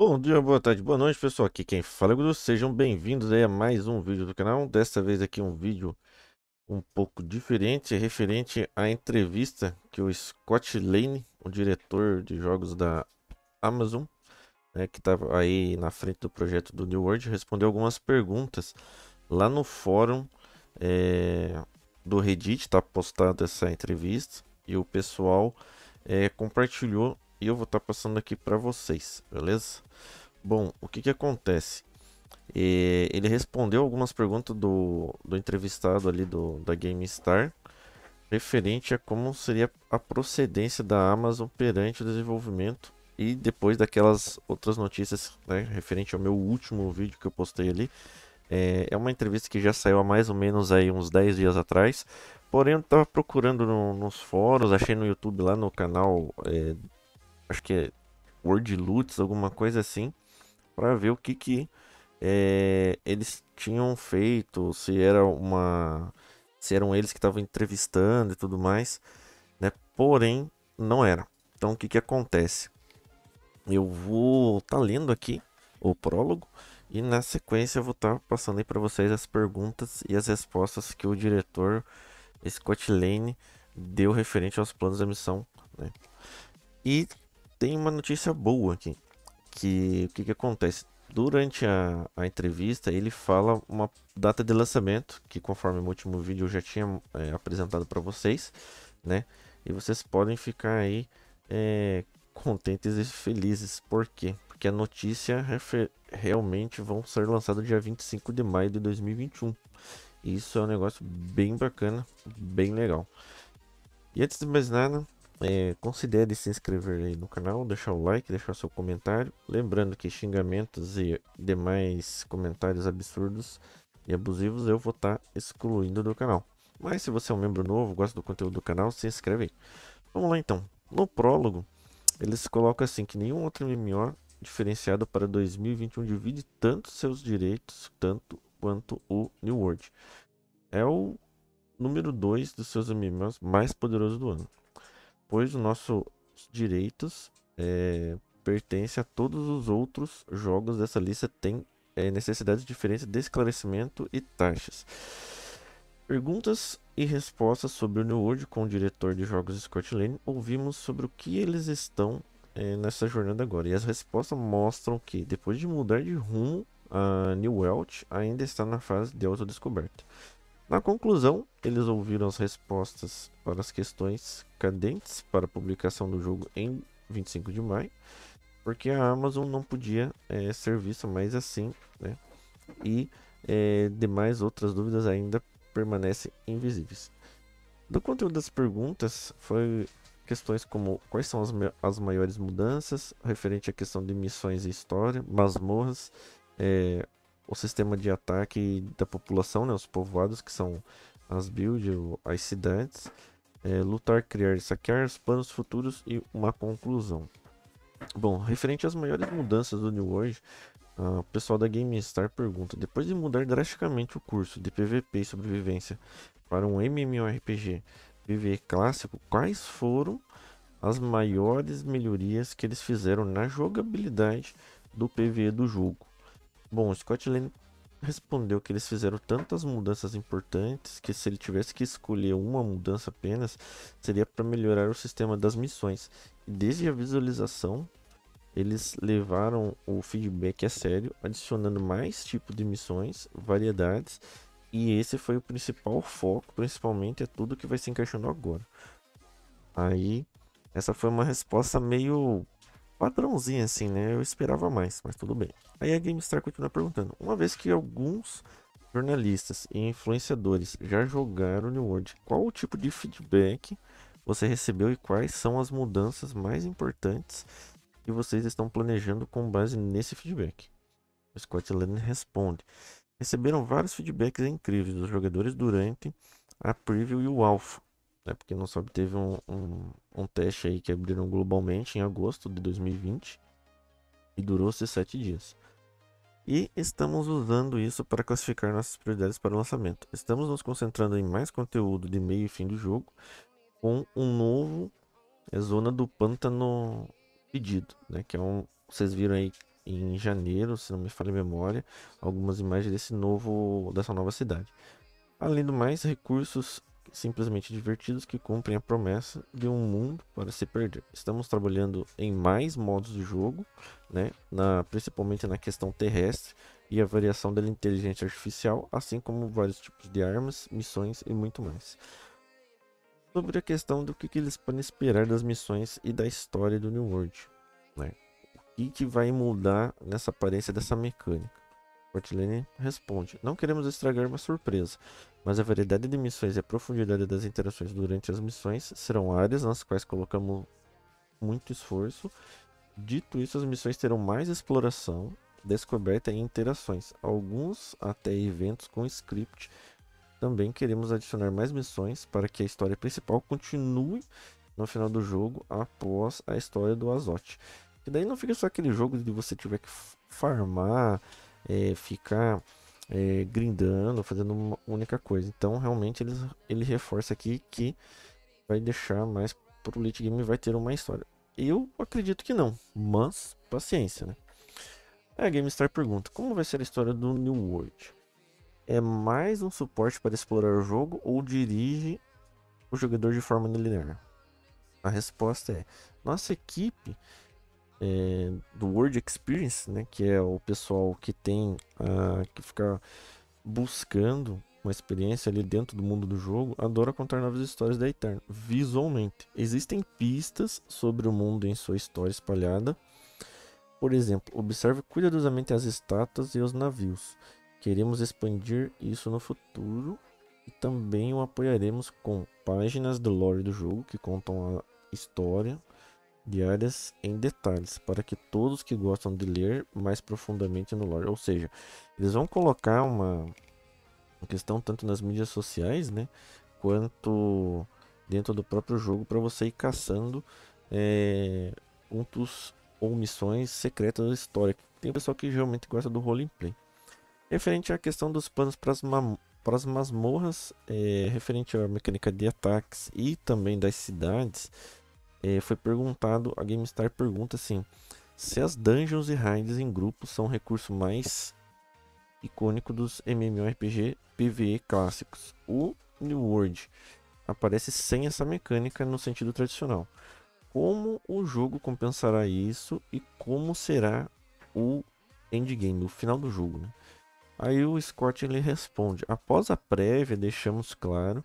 Bom dia, boa tarde, boa noite pessoal, aqui quem fala é o sejam bem-vindos a mais um vídeo do canal, dessa vez aqui um vídeo um pouco diferente, referente à entrevista que o Scott Lane, o diretor de jogos da Amazon, né, que estava aí na frente do projeto do New World, respondeu algumas perguntas lá no fórum é, do Reddit, está postada essa entrevista, e o pessoal é, compartilhou e eu vou estar tá passando aqui para vocês, beleza? Bom, o que que acontece? E é, ele respondeu algumas perguntas do, do entrevistado ali do, da GameStar referente a como seria a procedência da Amazon perante o desenvolvimento e depois daquelas outras notícias né, referente ao meu último vídeo que eu postei ali. É, é uma entrevista que já saiu há mais ou menos aí uns 10 dias atrás, porém eu estava procurando no, nos fóruns, achei no YouTube lá no canal é, acho que é Word Loots, alguma coisa assim, para ver o que que é, eles tinham feito, se era uma, se eram eles que estavam entrevistando e tudo mais, né? Porém, não era. Então, o que que acontece? Eu vou estar tá lendo aqui o prólogo e na sequência eu vou estar tá passando aí para vocês as perguntas e as respostas que o diretor Scott Lane deu referente aos planos da missão, né? E tem uma notícia boa aqui. Que o que, que acontece? Durante a, a, entrevista, ele fala uma data de lançamento, que conforme o último vídeo eu já tinha é, apresentado para vocês, né? E vocês podem ficar aí é, contentes e felizes. Por quê? Porque a notícia realmente vão ser lançados dia 25 de maio de 2021. Isso é um negócio bem bacana, bem legal. E antes de mais nada, é, considere se inscrever aí no canal, deixar o like, deixar seu comentário. Lembrando que xingamentos e demais comentários absurdos e abusivos eu vou estar tá excluindo do canal. Mas se você é um membro novo, gosta do conteúdo do canal, se inscreve aí. Vamos lá então. No prólogo, eles colocam assim que nenhum outro MMO diferenciado para 2021 divide tanto seus direitos tanto quanto o New World. É o número 2 dos seus MMOs mais poderoso do ano pois os nossos direitos é, pertencem a todos os outros jogos dessa lista têm é, necessidades diferentes de esclarecimento e taxas. Perguntas e respostas sobre o New World com o diretor de jogos Scott Lane, ouvimos sobre o que eles estão é, nessa jornada agora. E as respostas mostram que, depois de mudar de rumo, a New World ainda está na fase de autodescoberta. descoberta na conclusão, eles ouviram as respostas para as questões cadentes para a publicação do jogo em 25 de maio, porque a Amazon não podia é, ser vista mais assim, né? E é, demais outras dúvidas ainda permanecem invisíveis. Do conteúdo das perguntas, foi questões como quais são as, as maiores mudanças referente à questão de missões e história, masmorras, é, o sistema de ataque da população, né, os povoados, que são as builds, as cidades, é, lutar, criar e saquear, os planos futuros e uma conclusão. Bom, referente às maiores mudanças do New World, o pessoal da GameStar pergunta: depois de mudar drasticamente o curso de PVP e sobrevivência para um MMORPG PVE clássico, quais foram as maiores melhorias que eles fizeram na jogabilidade do PVE do jogo? Bom, o Scott Lane respondeu que eles fizeram tantas mudanças importantes que se ele tivesse que escolher uma mudança apenas, seria para melhorar o sistema das missões. desde a visualização, eles levaram o feedback a sério, adicionando mais tipos de missões, variedades, e esse foi o principal foco, principalmente é tudo que vai se encaixando agora. Aí, essa foi uma resposta meio padrãozinho assim, né? Eu esperava mais, mas tudo bem. Aí a GameStar continua perguntando: uma vez que alguns jornalistas e influenciadores já jogaram New World, qual o tipo de feedback você recebeu e quais são as mudanças mais importantes que vocês estão planejando com base nesse feedback? O Scott Lennon responde: receberam vários feedbacks incríveis dos jogadores durante a preview e o alpha né? Porque não sabe, teve um, um, um, teste aí que abriram globalmente em agosto de 2020 e durou 17 dias. E estamos usando isso para classificar nossas prioridades para o lançamento. Estamos nos concentrando em mais conteúdo de meio e fim do jogo com um novo é, zona do pântano pedido, né? Que é um, vocês viram aí em janeiro, se não me falha a memória, algumas imagens desse novo dessa nova cidade. Além do mais, recursos simplesmente divertidos que cumprem a promessa de um mundo para se perder. Estamos trabalhando em mais modos de jogo, né? na, principalmente na questão terrestre e a variação da inteligência artificial, assim como vários tipos de armas, missões e muito mais. Sobre a questão do que, que eles podem esperar das missões e da história do New World. Né? O que, que vai mudar nessa aparência dessa mecânica? Portlane responde: Não queremos estragar uma surpresa, mas a variedade de missões e a profundidade das interações durante as missões serão áreas nas quais colocamos muito esforço. Dito isso, as missões terão mais exploração, descoberta e interações, alguns até eventos com script. Também queremos adicionar mais missões para que a história principal continue no final do jogo após a história do Azote. E daí não fica só aquele jogo de você tiver que farmar, é, ficar é, grindando, fazendo uma única coisa. Então, realmente, eles, ele reforça aqui que vai deixar mais pro late game vai ter uma história. Eu acredito que não, mas paciência, né? A GameStar pergunta: como vai ser a história do New World? É mais um suporte para explorar o jogo ou dirige o jogador de forma linear? A resposta é: nossa equipe é, do World Experience, né, que é o pessoal que tem ah, que ficar buscando uma experiência ali dentro do mundo do jogo, adora contar novas histórias da Eterna, visualmente. Existem pistas sobre o mundo em sua história espalhada. Por exemplo, observe cuidadosamente as estátuas e os navios. Queremos expandir isso no futuro e também o apoiaremos com páginas do lore do jogo que contam a história diárias em detalhes, para que todos que gostam de ler mais profundamente no lore. Ou seja, eles vão colocar uma, questão tanto nas mídias sociais, né? Quanto dentro do próprio jogo para você ir caçando é, pontos ou missões secretas da história. Tem pessoal que geralmente gosta do roleplay. Referente à questão dos planos para as para as masmorras, é, referente à mecânica de ataques e também das cidades, é, foi perguntado, a GameStar pergunta assim, se as dungeons e raids em grupo são o recurso mais icônico dos MMORPG PvE clássicos. O New World aparece sem essa mecânica no sentido tradicional. Como o jogo compensará isso e como será o endgame, o final do jogo? Né? Aí o Scott ele responde: após a prévia, deixamos claro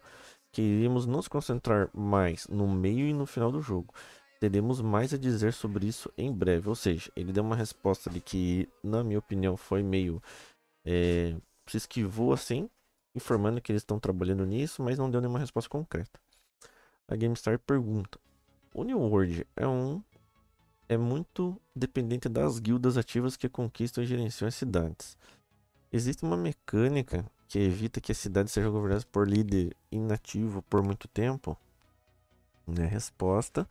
Queríamos nos concentrar mais no meio e no final do jogo. Teremos mais a dizer sobre isso em breve. Ou seja, ele deu uma resposta de que, na minha opinião, foi meio. É, se esquivou assim, informando que eles estão trabalhando nisso, mas não deu nenhuma resposta concreta. A GameStar pergunta: O New World é um é muito dependente das guildas ativas que conquistam e gerenciam as cidades. Existe uma mecânica que evita que a cidade seja governada por líder inativo por muito tempo? Né? Resposta: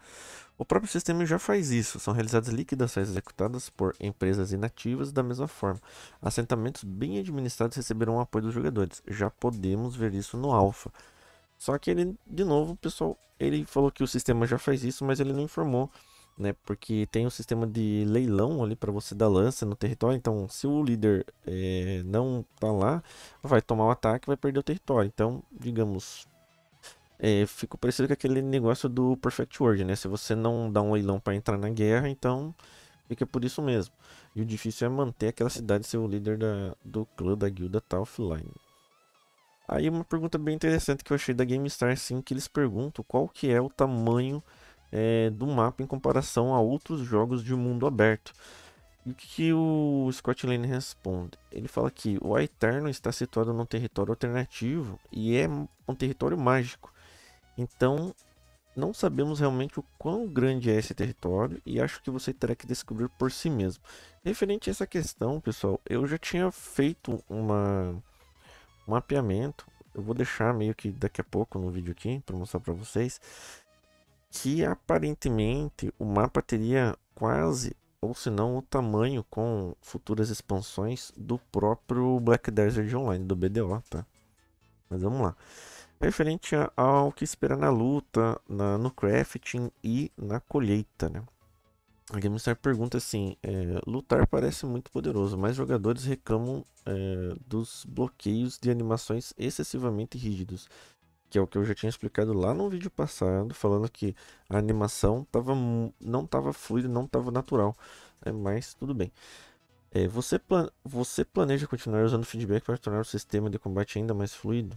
O próprio sistema já faz isso. São realizadas liquidações executadas por empresas inativas da mesma forma. Assentamentos bem administrados receberão o apoio dos jogadores. Já podemos ver isso no Alpha. Só que ele, de novo, pessoal, ele falou que o sistema já faz isso, mas ele não informou né? Porque tem um sistema de leilão ali para você dar lança no território. Então, se o líder é, não tá lá, vai tomar o um ataque, vai perder o território. Então, digamos, é, eh, ficou parecido com aquele negócio do Perfect World, né? Se você não dá um leilão para entrar na guerra, então fica por isso mesmo. E o difícil é manter aquela cidade ser o líder da, do clã da guilda tá offline. Aí uma pergunta bem interessante que eu achei da GameStar, sim, que eles perguntam qual que é o tamanho é, do mapa em comparação a outros jogos de mundo aberto. E o que, o Scott Lane responde? Ele fala que o Eterno está situado num território alternativo e é um território mágico. Então, não sabemos realmente o quão grande é esse território e acho que você terá que descobrir por si mesmo. Referente a essa questão, pessoal, eu já tinha feito uma, um mapeamento. Eu vou deixar meio que daqui a pouco no vídeo aqui para mostrar para vocês que aparentemente o mapa teria quase ou se não o tamanho com futuras expansões do próprio Black Desert Online, do BDO, tá? Mas vamos lá. Referente ao que esperar na luta, na, no crafting e na colheita, né? A GameStar pergunta assim, é, lutar parece muito poderoso, mas jogadores reclamam é, dos bloqueios de animações excessivamente rígidos que é o que eu já tinha explicado lá no vídeo passado, falando que a animação tava, não estava fluida, não estava natural, né? mas tudo bem. É, você, plan você planeja continuar usando feedback para tornar o sistema de combate ainda mais fluido?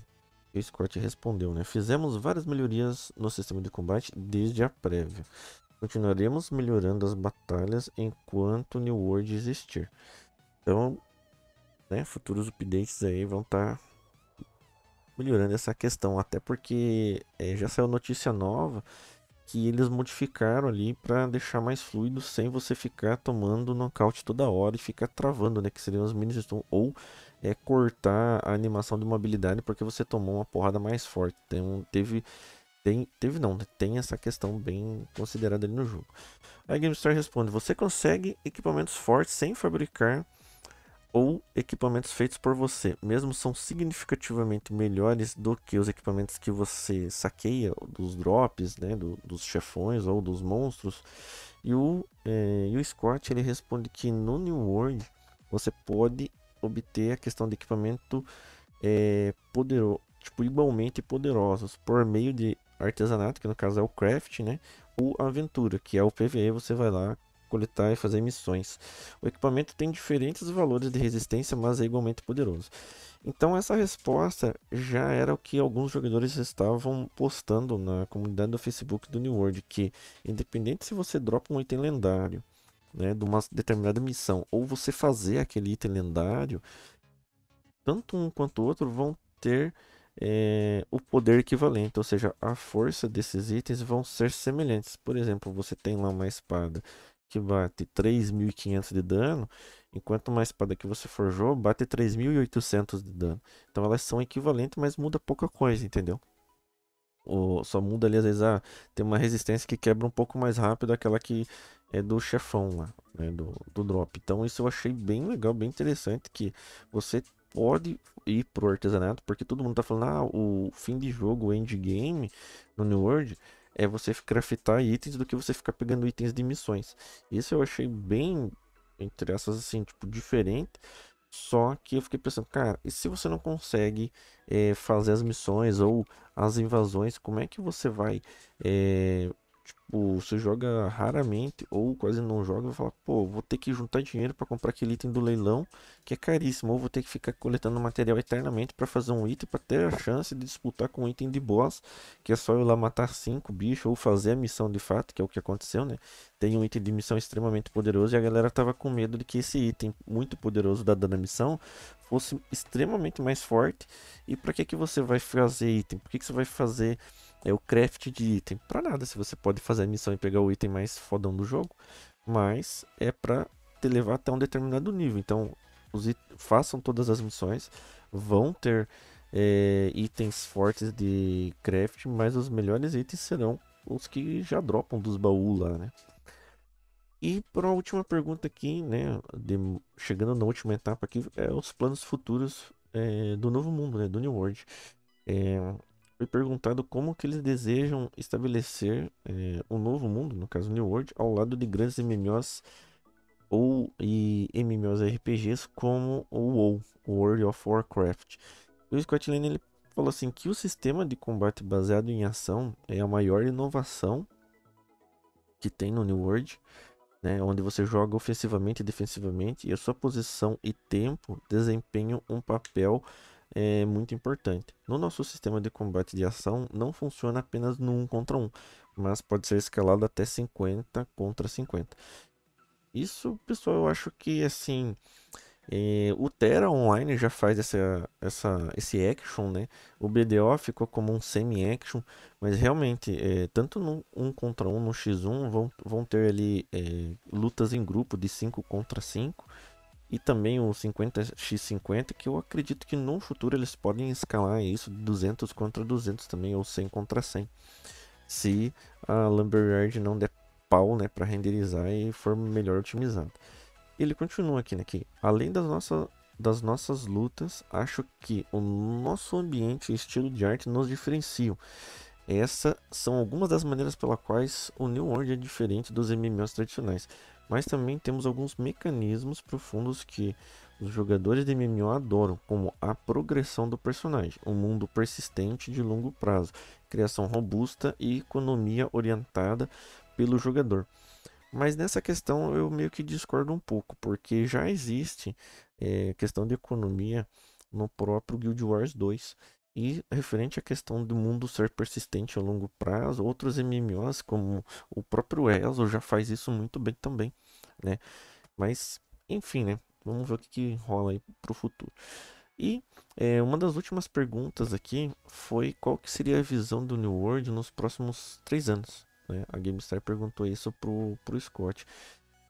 E o Scott respondeu, né? Fizemos várias melhorias no sistema de combate desde a prévia. Continuaremos melhorando as batalhas enquanto New World existir. Então, né, futuros updates aí vão estar tá melhorando essa questão. Até porque é, já saiu notícia nova que eles modificaram ali para deixar mais fluido sem você ficar tomando nocaute toda hora e ficar travando, né? Que seriam os mini stun então, ou é cortar a animação de uma habilidade porque você tomou uma porrada mais forte. Então, teve tem, teve não, né, tem essa questão bem considerada ali no jogo. A GameStar responde: você consegue equipamentos fortes sem fabricar ou equipamentos feitos por você mesmo são significativamente melhores do que os equipamentos que você saqueia dos drops, né, do, dos chefões ou dos monstros. E o, é, e o Scott ele responde que no New World você pode obter a questão de equipamento é, poderoso, tipo, igualmente poderosos por meio de artesanato, que no caso é o craft, né? Ou aventura, que é o PVE, você vai lá, coletar e fazer missões. O equipamento tem diferentes valores de resistência, mas é igualmente poderoso. Então essa resposta já era o que alguns jogadores estavam postando na comunidade do Facebook do New World, que independente se você dropa um item lendário, né, de uma determinada missão, ou você fazer aquele item lendário, tanto um quanto o outro vão ter é, o poder equivalente, ou seja, a força desses itens vão ser semelhantes. Por exemplo, você tem lá uma espada que bate 3.500 de dano, enquanto uma espada que você forjou bate 3.800 de dano. Então elas são equivalentes, mas muda pouca coisa, entendeu? Ou só muda ali, às vezes, ah, tem uma resistência que quebra um pouco mais rápido aquela que é do chefão lá, né, do, do drop. Então isso eu achei bem legal, bem interessante, que você pode ir pro artesanato, porque todo mundo tá falando, ah, o fim de jogo, o endgame no New World é você craftar itens do que você ficar pegando itens de missões. Isso eu achei bem, entre essas assim, tipo, diferente. Só que eu fiquei pensando, cara, e se você não consegue é, fazer as missões ou as invasões, como é que você vai é, Tipo, você joga raramente ou quase não joga, vai falar, pô, vou ter que juntar dinheiro para comprar aquele item do leilão, que é caríssimo, ou vou ter que ficar coletando material eternamente para fazer um item para ter a chance de disputar com um item de boss, que é só eu lá matar cinco bichos ou fazer a missão de fato, que é o que aconteceu, né? Tem um item de missão extremamente poderoso e a galera tava com medo de que esse item muito poderoso da dana missão fosse extremamente mais forte. E para que que você vai fazer item? Por que que você vai fazer é o craft de item. Pra nada, se você pode fazer a missão e pegar o item mais fodão do jogo, mas é pra te levar até um determinado nível. Então, façam todas as missões, vão ter é, itens fortes de craft, mas os melhores itens serão os que já dropam dos baús lá, né? E para a última pergunta aqui, né, de, chegando na última etapa aqui, é os planos futuros é, do novo mundo, né, do New World. É, foi perguntado como que eles desejam estabelecer é, um novo mundo, no caso New World, ao lado de grandes MMOs ou e RPGs como o WoW, World of Warcraft. O Scott Lane ele falou assim que o sistema de combate baseado em ação é a maior inovação que tem no New World, né, onde você joga ofensivamente e defensivamente e a sua posição e tempo desempenham um papel é muito importante. No nosso sistema de combate de ação, não funciona apenas no 1 contra 1, mas pode ser escalado até 50 contra 50. Isso, pessoal, eu acho que assim. É, o Terra Online já faz essa, essa, esse action, né? O BDO ficou como um semi-action, mas realmente, é, tanto no 1 contra 1, no X1, vão, vão ter ali é, lutas em grupo de 5 contra 5 e também o 50x50, que eu acredito que no futuro eles podem escalar isso de 200 contra 200 também, ou 100 contra 100. Se a Lumberyard não der pau né, para renderizar e for melhor otimizado. Ele continua aqui, né, que além das, nossas das nossas lutas, acho que o nosso ambiente e estilo de arte nos diferenciam. Essas são algumas das maneiras pela quais o New World é diferente dos MMOs tradicionais mas também temos alguns mecanismos profundos que os jogadores de MMO adoram, como a progressão do personagem, um mundo persistente de longo prazo, criação robusta e economia orientada pelo jogador. Mas nessa questão eu meio que discordo um pouco, porque já existe é, questão de economia no próprio Guild Wars 2 e referente à questão do mundo ser persistente a longo prazo, outros MMOs como o próprio ESO já faz isso muito bem também, né? Mas, enfim, né? Vamos ver o que, que rola aí pro futuro. E é, uma das últimas perguntas aqui foi qual que seria a visão do New World nos próximos três anos. Né? A GameStar perguntou isso pro, pro Scott.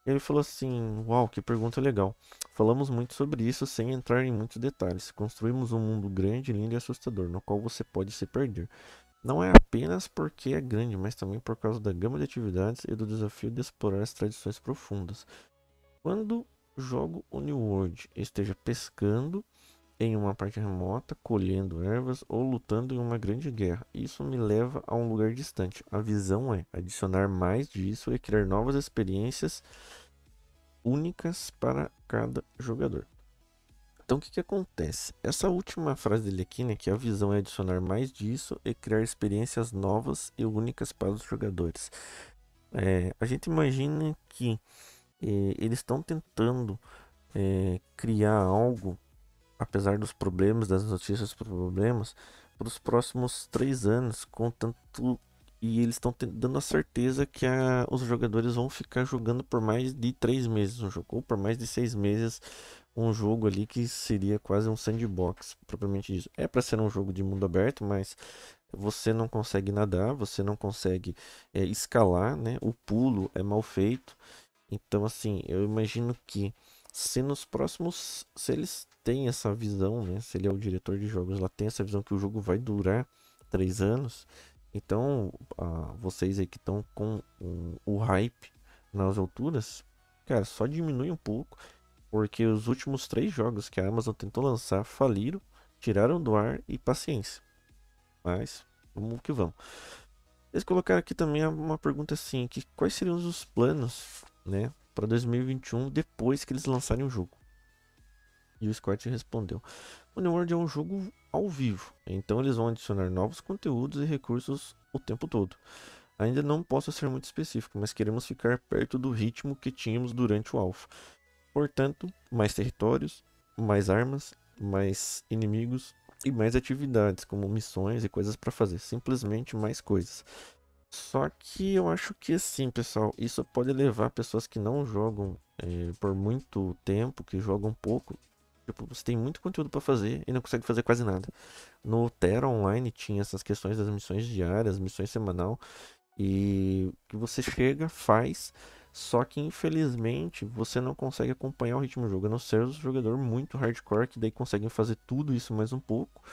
Ele falou assim: Uau, que pergunta legal. Falamos muito sobre isso sem entrar em muitos detalhes. Construímos um mundo grande, lindo e assustador, no qual você pode se perder. Não é apenas porque é grande, mas também por causa da gama de atividades e do desafio de explorar as tradições profundas. Quando jogo o New World, esteja pescando em uma parte remota, colhendo ervas ou lutando em uma grande guerra. Isso me leva a um lugar distante. A visão é adicionar mais disso e criar novas experiências únicas para cada jogador. Então o que, que acontece? Essa última frase dele aqui, né, que a visão é adicionar mais disso e criar experiências novas e únicas para os jogadores. É, a gente imagina que é, eles estão tentando é, criar algo apesar dos problemas, das notícias problemas, para os próximos três anos, contanto e eles estão dando a certeza que a, os jogadores vão ficar jogando por mais de três meses um jogo, ou por mais de seis meses um jogo ali que seria quase um sandbox, propriamente isso. É para ser um jogo de mundo aberto, mas você não consegue nadar, você não consegue é, escalar, né? O pulo é mal feito. Então, assim, eu imagino que se nos próximos, se eles tem essa visão, né? Se ele é o diretor de jogos, ela tem essa visão que o jogo vai durar três anos. Então, vocês aí que estão com um, o hype nas alturas, cara, só diminui um pouco, porque os últimos três jogos que a Amazon tentou lançar faliram, tiraram do ar e paciência. Mas, vamos que vamos. Eles colocaram aqui também uma pergunta assim, que quais seriam os planos, né, para 2021 depois que eles lançarem o jogo? E o Scott respondeu: World é um jogo ao vivo, então eles vão adicionar novos conteúdos e recursos o tempo todo. Ainda não posso ser muito específico, mas queremos ficar perto do ritmo que tínhamos durante o alpha. Portanto, mais territórios, mais armas, mais inimigos e mais atividades, como missões e coisas para fazer, simplesmente mais coisas. Só que eu acho que assim, pessoal, isso pode levar pessoas que não jogam é, por muito tempo, que jogam pouco, Tipo, você tem muito conteúdo para fazer e não consegue fazer quase nada. No Terra Online tinha essas questões das missões diárias, missões semanal. E que você chega, faz, só que infelizmente você não consegue acompanhar o ritmo do jogo, a não ser um jogador muito hardcore que daí conseguem fazer tudo isso mais um pouco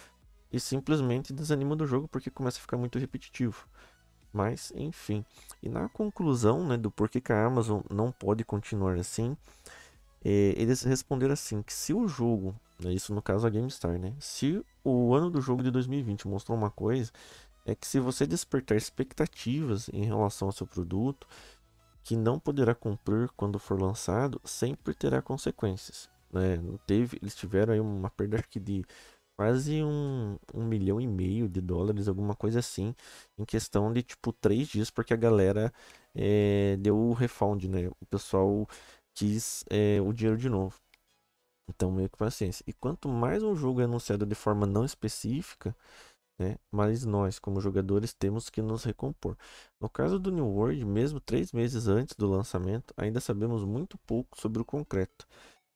e simplesmente desanima do jogo porque começa a ficar muito repetitivo. Mas enfim, e na conclusão né, do porquê que a Amazon não pode continuar assim, é, eles responderam assim: que se o jogo, né, isso no caso a GameStar, né? Se o ano do jogo de 2020 mostrou uma coisa, é que se você despertar expectativas em relação ao seu produto, que não poderá cumprir quando for lançado, sempre terá consequências. Né? Teve, eles tiveram aí uma perda acho que de quase um, um milhão e meio de dólares, alguma coisa assim, em questão de tipo três dias, porque a galera é, deu o refund, né? O pessoal quis é, o dinheiro de novo. Então, meio que paciência. E quanto mais um jogo é anunciado de forma não específica, né, mais nós, como jogadores, temos que nos recompor. No caso do New World, mesmo três meses antes do lançamento, ainda sabemos muito pouco sobre o concreto.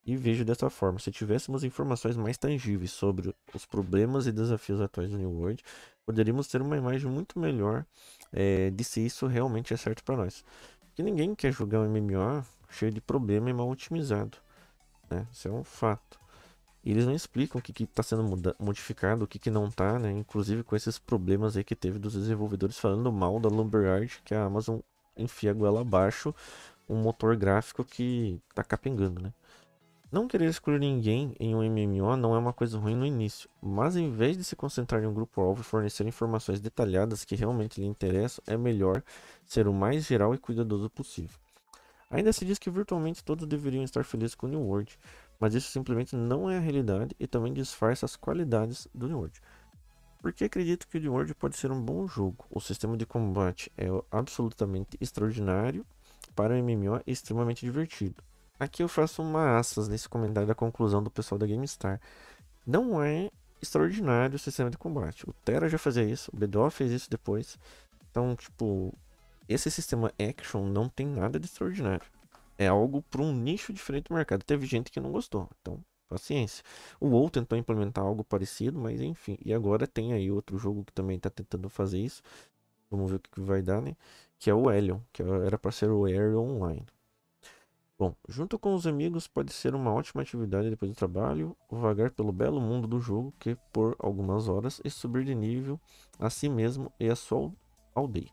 E vejo dessa forma: se tivéssemos informações mais tangíveis sobre os problemas e desafios atuais do New World, poderíamos ter uma imagem muito melhor é, de se isso realmente é certo para nós. Porque ninguém quer jogar um MMO cheio de problema e mal otimizado. Né? Isso é um fato. E eles não explicam o que está sendo modificado, o que, que não está, né? Inclusive com esses problemas aí que teve dos desenvolvedores falando mal da Lumberyard, que a Amazon enfia a goela abaixo um motor gráfico que está capengando, né? Não querer excluir ninguém em um MMO não é uma coisa ruim no início, mas em vez de se concentrar em um grupo-alvo e fornecer informações detalhadas que realmente lhe interessam, é melhor ser o mais geral e cuidadoso possível. Ainda se diz que virtualmente todos deveriam estar felizes com o New World, mas isso simplesmente não é a realidade e também disfarça as qualidades do New World. Porque acredito que o New World pode ser um bom jogo. O sistema de combate é absolutamente extraordinário para o MMO e é extremamente divertido. Aqui eu faço uma aspas nesse comentário da conclusão do pessoal da GameStar. Não é extraordinário o sistema de combate. O Terra já fazia isso, o BDO fez isso depois. Então, tipo, esse sistema Action não tem nada de extraordinário. É algo para um nicho diferente do mercado. Teve gente que não gostou, então paciência. O WoW tentou implementar algo parecido, mas enfim. E agora tem aí outro jogo que também está tentando fazer isso. Vamos ver o que vai dar, né? Que é o Helion, que era para ser o Air Online. Bom, junto com os amigos pode ser uma ótima atividade depois do trabalho, vagar pelo belo mundo do jogo que por algumas horas e subir de nível a si mesmo e a sua aldeia.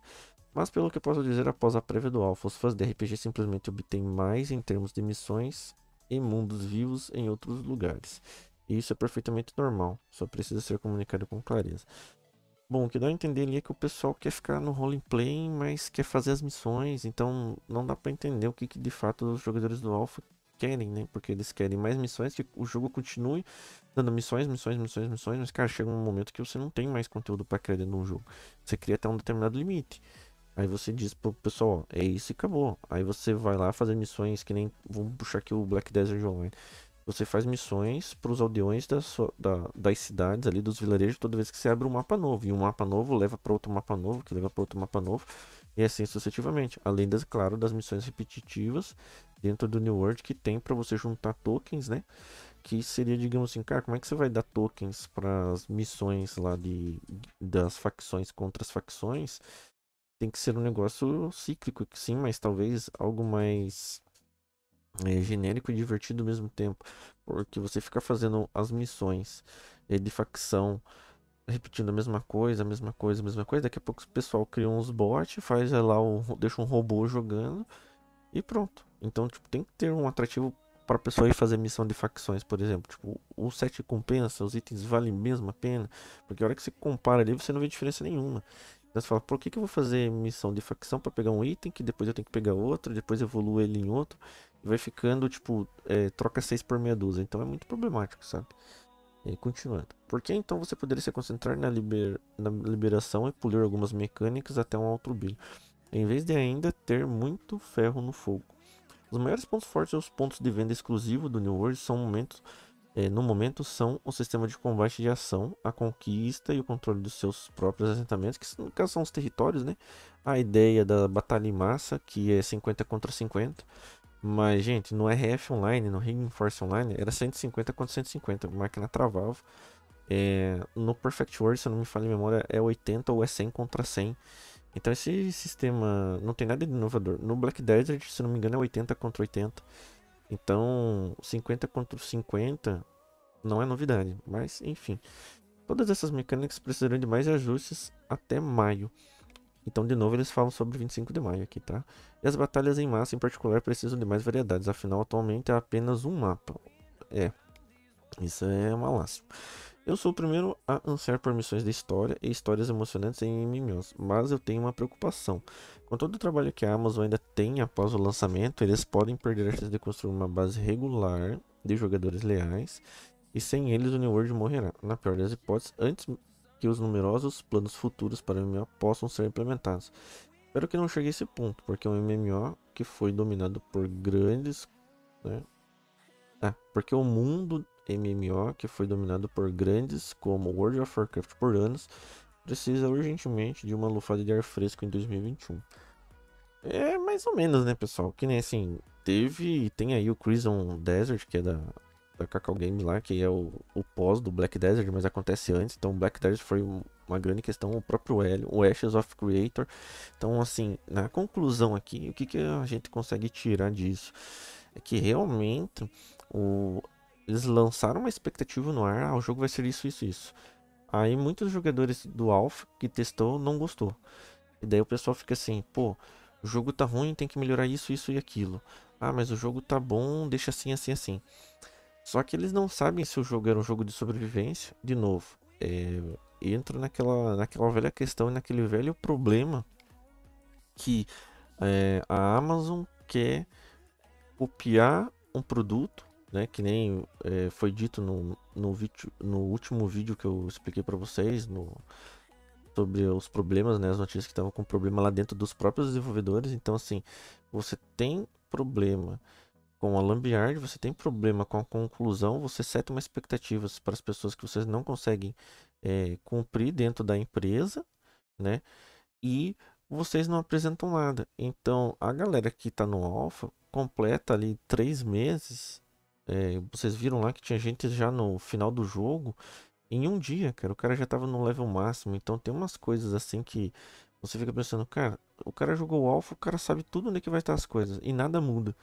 Mas pelo que posso dizer após a prévia do Alpha, os fãs de RPG simplesmente obtêm mais em termos de missões e mundos vivos em outros lugares. E isso é perfeitamente normal, só precisa ser comunicado com clareza. Bom, o que dá a entender ali é que o pessoal quer ficar no roleplay, mas quer fazer as missões, então não dá para entender o que, que, de fato os jogadores do Alpha querem, né? Porque eles querem mais missões, que o jogo continue dando missões, missões, missões, missões, mas cara, chega um momento que você não tem mais conteúdo para criar dentro de um jogo. Você cria até um determinado limite. Aí você diz pro pessoal, ó, é isso e acabou. Aí você vai lá fazer missões que nem. Vamos puxar aqui o Black Desert Online. Você faz missões para os aldeões da sua, da, das cidades ali, dos vilarejos, toda vez que você abre um mapa novo. E um mapa novo leva para outro mapa novo, que leva para outro mapa novo. E assim sucessivamente. Além, das, claro, das missões repetitivas dentro do New World que tem para você juntar tokens, né? que seria, digamos assim, cara, como é que você vai dar tokens para as missões lá de das facções contra as facções tem que ser um negócio cíclico, sim, mas talvez algo mais é, genérico e divertido ao mesmo tempo. Porque você fica fazendo as missões é, de facção, repetindo a mesma coisa, a mesma coisa, a mesma coisa. Daqui a pouco o pessoal cria uns bots, faz eh, lá, um, deixa um robô jogando e pronto. Então, tipo, tem que ter um atrativo para a pessoa ir fazer missão de facções, por exemplo. Tipo, o set compensa, os itens valem mesmo a pena, porque a hora que você compara ali, você não vê diferença nenhuma. Você fala, por que, que eu vou fazer missão de facção para pegar um item que depois eu tenho que pegar outro, depois evoluo ele em outro? E vai ficando, tipo, é, troca 6 por meia dúzia. Então é muito problemático, sabe? E continuando. Por que então você poderia se concentrar na, liber... na liberação e polir algumas mecânicas até um outro brilho, em vez de ainda ter muito ferro no fogo? Os maiores pontos fortes e os pontos de venda exclusivo do New World são momentos é, no momento são o sistema de combate de ação, a conquista e o controle dos seus próprios assentamentos, que no caso são os territórios, né? A ideia da batalha em massa, que é 50 contra 50. Mas, gente, no é RF Online, no é Ring Force Online, era 150 contra 150, a máquina travava. É, no Perfect World, se eu não me falha a memória, é 80 ou é 100 contra 100. Então esse sistema não tem nada de inovador. No Black Desert, se não me engano, é 80 contra 80. Então, 50 contra 50 não é novidade, mas enfim. Todas essas mecânicas precisarão de mais ajustes até maio. Então, de novo, eles falam sobre 25 de maio aqui, tá? E as batalhas em massa, em particular, precisam de mais variedades. Afinal, atualmente é apenas um mapa. É. Isso é uma lástima. Eu sou o primeiro a ansiar por missões de história e histórias emocionantes em MMOs, mas eu tenho uma preocupação. Com todo o trabalho que a Amazon ainda tem após o lançamento, eles podem perder a chance de construir uma base regular de jogadores leais, e sem eles o New World morrerá, na pior das hipóteses, antes que os numerosos planos futuros para o MMO possam ser implementados. Espero que não chegue a esse ponto, porque é um MMO que foi dominado por grandes. Né? Ah, porque o mundo MMO que foi dominado por grandes como World of Warcraft por anos, precisa urgentemente de uma lufada de ar fresco em 2021. É mais ou menos, né, pessoal? Que nem assim, teve. Tem aí o Crimson Desert, que é da, da Cacau Game lá, que é o, o pós do Black Desert, mas acontece antes. Então, Black Desert foi uma grande questão, o próprio Hélio, o Ashes of Creator. Então, assim, na conclusão aqui, o que, que a gente consegue tirar disso? É que realmente o, eles lançaram uma expectativa no ar, ah, o jogo vai ser isso, isso, isso. Aí muitos jogadores do Alpha que testou não gostou. E daí o pessoal fica assim, pô, o jogo tá ruim, tem que melhorar isso, isso e aquilo. Ah, mas o jogo tá bom, deixa assim, assim, assim. Só que eles não sabem se o jogo era um jogo de sobrevivência, de novo. É, entra naquela, naquela velha questão, naquele velho problema que é, a Amazon quer copiar um produto né? Que nem é, foi dito no, no, vídeo, no último vídeo que eu expliquei para vocês no, sobre os problemas, né? As notícias que estavam com problema lá dentro dos próprios desenvolvedores. Então, assim, você tem problema com a Lambiard, você tem problema com a conclusão, você seta uma expectativa para as pessoas que vocês não conseguem é, cumprir dentro da empresa, né? E vocês não apresentam nada. Então, a galera que está no Alpha completa ali três meses é, vocês viram lá que tinha gente já no final do jogo em um dia, cara. O cara já tava no level máximo. Então tem umas coisas assim que você fica pensando, cara, o cara jogou o alfa, o cara sabe tudo onde é que vai estar as coisas. E nada muda.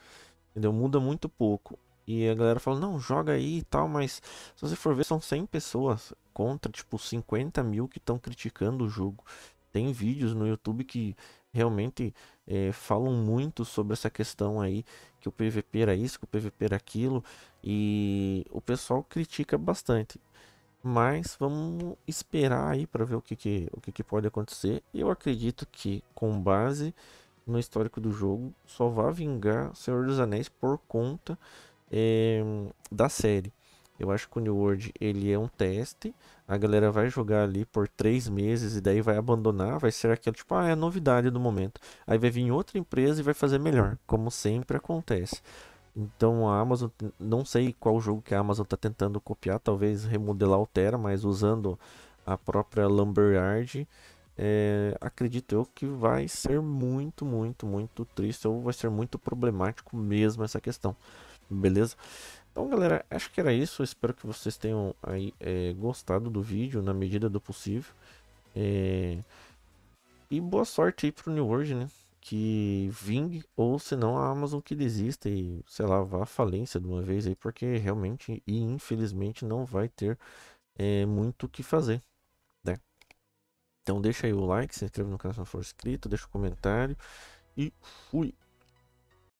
Entendeu? Muda muito pouco. E a galera fala, não, joga aí e tal, mas se você for ver, são 100 pessoas contra, tipo, 50 mil que estão criticando o jogo. Tem vídeos no YouTube que realmente é, falam muito sobre essa questão aí que o PVP era isso, que o PVP era aquilo e o pessoal critica bastante. Mas vamos esperar aí para ver o que, que o que, que pode acontecer. Eu acredito que com base no histórico do jogo só vai vingar Senhor dos Anéis por conta é, da série. Eu acho que o New World ele é um teste, a galera vai jogar ali por três meses e daí vai abandonar, vai ser aquilo tipo, ah, é a novidade do momento. Aí vai vir outra empresa e vai fazer melhor, como sempre acontece. Então a Amazon, não sei qual jogo que a Amazon está tentando copiar, talvez remodelar o Terra, mas usando a própria Lumberyard, é, acredito eu que vai ser muito, muito, muito triste ou vai ser muito problemático mesmo essa questão, beleza? Então, galera, acho que era isso. Eu espero que vocês tenham aí, é, gostado do vídeo na medida do possível. É... E boa sorte aí pro New World, né? Que vingue, ou se não, a Amazon que desista e, sei lá, vá à falência de uma vez aí, porque realmente e infelizmente não vai ter é, muito o que fazer, né? Então deixa aí o like, se inscreve no canal se não for inscrito, deixa o um comentário e fui!